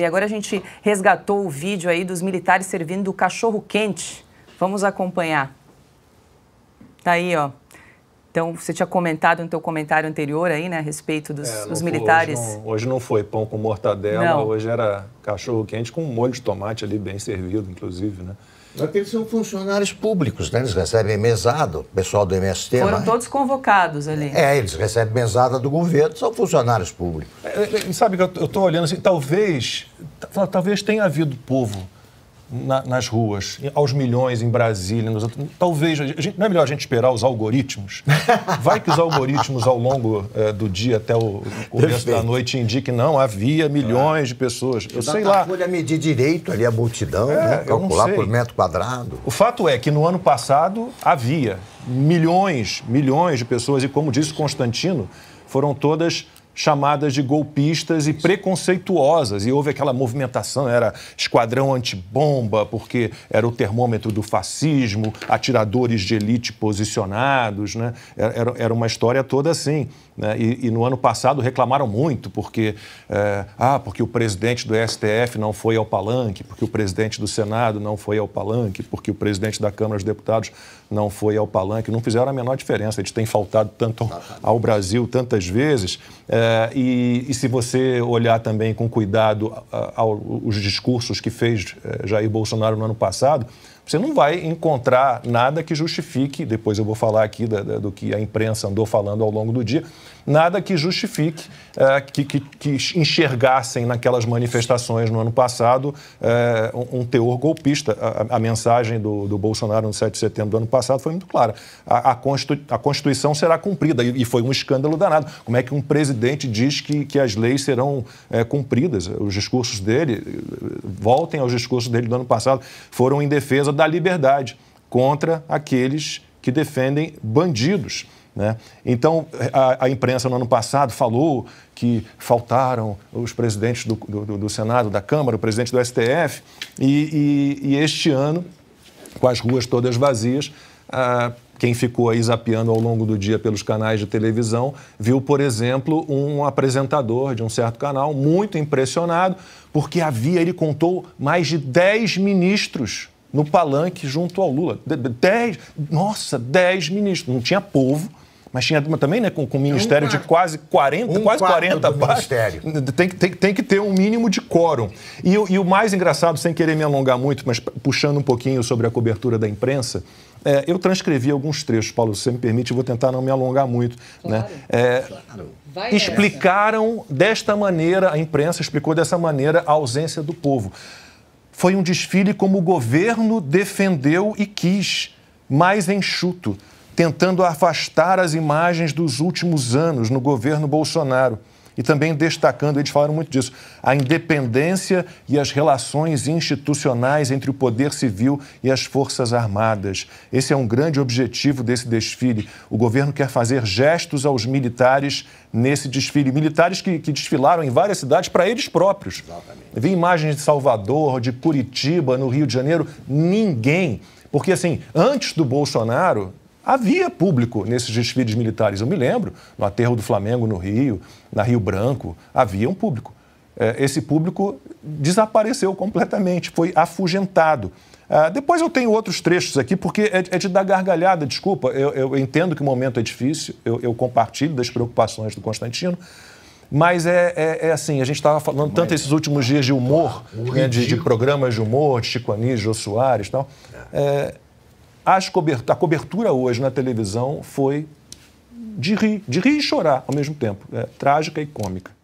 E agora a gente resgatou o vídeo aí dos militares servindo cachorro quente. Vamos acompanhar. Tá aí, ó. Então, você tinha comentado no teu comentário anterior aí, né, a respeito dos, é, dos militares. hoje, não, hoje não, foi pão com mortadela, não. hoje era cachorro quente com um molho de tomate ali, bem servido, inclusive, né? Aqueles são funcionários públicos, né? Eles recebem mesada, o pessoal do MST. Foram mas... todos convocados ali. É, eles recebem mesada do governo, são funcionários públicos. É, é, sabe que eu estou olhando assim, talvez, talvez tenha havido povo na, nas ruas, aos milhões em Brasília, nos talvez, a gente, não é melhor a gente esperar os algoritmos? Vai que os algoritmos ao longo é, do dia até o começo Perfeito. da noite indiquem, não, havia milhões é. de pessoas. Eu sei lá. Folha medir direito ali a multidão, é, né? calcular por metro quadrado. O fato é que no ano passado havia milhões, milhões de pessoas e como disse Constantino, foram todas chamadas de golpistas e preconceituosas. E houve aquela movimentação, era esquadrão antibomba, porque era o termômetro do fascismo, atiradores de elite posicionados, né? Era, era uma história toda assim. Né? E, e, no ano passado reclamaram muito, porque, é, ah, porque o presidente do STF não foi ao palanque, porque o presidente do Senado não foi ao palanque, porque o presidente da Câmara dos Deputados não foi ao palanque. Não fizeram a menor diferença. Eles têm faltado tanto ao, ao Brasil tantas vezes. É, é, e, e, se você olhar também com cuidado a, a, os discursos que fez é, Jair Bolsonaro no ano passado, você não vai encontrar nada que justifique, depois eu vou falar aqui da, da, do que a imprensa andou falando ao longo do dia, nada que justifique é, que, que, que, enxergassem naquelas manifestações no ano passado é, um, um, teor golpista. A, a, mensagem do, do Bolsonaro no 7 de setembro do ano passado foi muito clara. A, a, a Constituição será cumprida e, e, foi um escândalo danado. Como é que um presidente diz que, que as leis serão é, cumpridas? Os discursos dele, voltem aos discursos dele do ano passado, foram em defesa da liberdade contra aqueles que defendem bandidos. Né? Então, a, a, imprensa no ano passado falou que faltaram os presidentes do, do, do Senado, da Câmara, o presidente do STF, e, e, e este ano, com as ruas todas vazias, quem ficou aí zapeando ao longo do dia pelos canais de televisão viu, por exemplo, um apresentador de um certo canal muito impressionado, porque havia, ele contou, mais de 10 ministros no palanque junto ao Lula. dez, nossa, dez ministros. Não tinha povo, mas tinha também, né, com, com um ministério um de quase 40, um quase 40 baixos. Tem, tem, tem que ter um mínimo de quórum. E, e, o mais engraçado, sem querer me alongar muito, mas puxando um pouquinho sobre a cobertura da imprensa, é, eu transcrevi alguns trechos, Paulo, se você me permite, eu vou tentar não me alongar muito. Né? Claro. Né? É, claro. explicaram desta maneira, a imprensa explicou dessa maneira a ausência do povo. Foi um desfile como o governo defendeu e quis, mais enxuto, tentando afastar as imagens dos últimos anos no governo Bolsonaro e também destacando, eles falaram muito disso, a independência e as relações institucionais entre o poder civil e as forças armadas. Esse é um grande objetivo desse desfile. O governo quer fazer gestos aos militares nesse desfile. Militares que, que desfilaram em várias cidades para eles próprios. Exatamente. Vi imagens de Salvador, de Curitiba, no Rio de Janeiro. Ninguém. Porque, assim, antes do Bolsonaro, Havia público nesses desfiles militares. Eu me lembro, no aterro do Flamengo, no Rio, na Rio Branco, havia um público. Eh, esse público desapareceu completamente, foi afugentado. Ah, depois eu tenho outros trechos aqui, porque é, é de dar gargalhada, desculpa. Eu, eu entendo que o momento é difícil, eu, eu compartilho das preocupações do Constantino, mas é, é, é, assim, a gente estava falando Mas, tanto esses últimos dias de humor, né, de, de, programas de humor, de Chico Anísio, Jô Soares e tal. É, é Cobertura, a cobertura hoje na televisão foi de rir, de rir e chorar ao mesmo tempo, é, trágica e cômica.